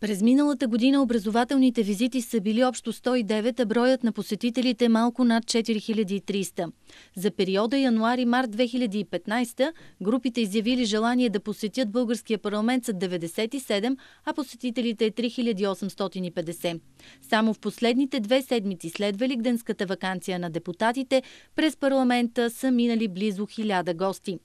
През миналата година образователните визити са били общо 109, а броят на посетителите е малко над 4300. За периода януари-март 2015 групите изявили желание да посетят българския парламент са 97, а посетителите е 3850. Само в последните две седмици след Великденската вакансия на депутатите през парламента са минали близо 1000 гости.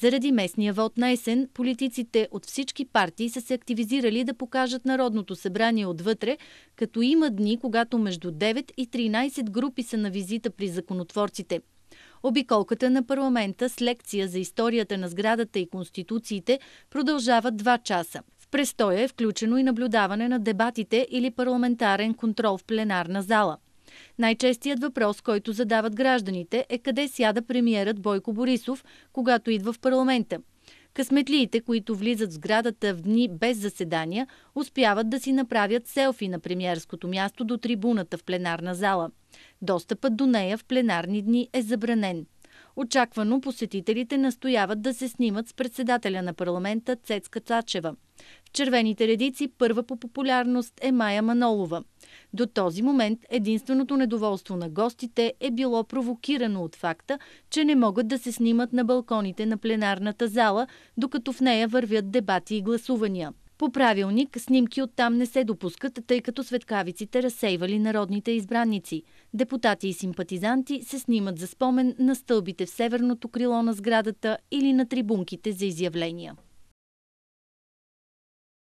Заради местния вод на есен, политиците от всички партии са се активизирали да покажат Народното събрание отвътре, като има дни, когато между 9 и 13 групи са на визита при законотворците. Обиколката на парламента с лекция за историята на сградата и конституциите продължава 2 часа. В престоя е включено и наблюдаване на дебатите или парламентарен контрол в пленарна зала. Най-честият въпрос, който задават гражданите е къде сяда премиерът Бойко Борисов, когато идва в парламента. Късметлиите, които влизат в сградата в дни без заседания, успяват да си направят селфи на премиерското място до трибуната в пленарна зала. Достъпът до нея в пленарни дни е забранен. Очаквано посетителите настояват да се снимат с председателя на парламента Цецка Цачева. В червените редици първа по популярност е Майя Манолова. До този момент единственото недоволство на гостите е било провокирано от факта, че не могат да се снимат на балконите на пленарната зала, докато в нея вървят дебати и гласувания. По правилник снимки оттам не се допускат, тъй като светкавиците разсейвали народните избранници. Депутати и симпатизанти се снимат за спомен на стълбите в северното крило на сградата или на трибунките за изявления.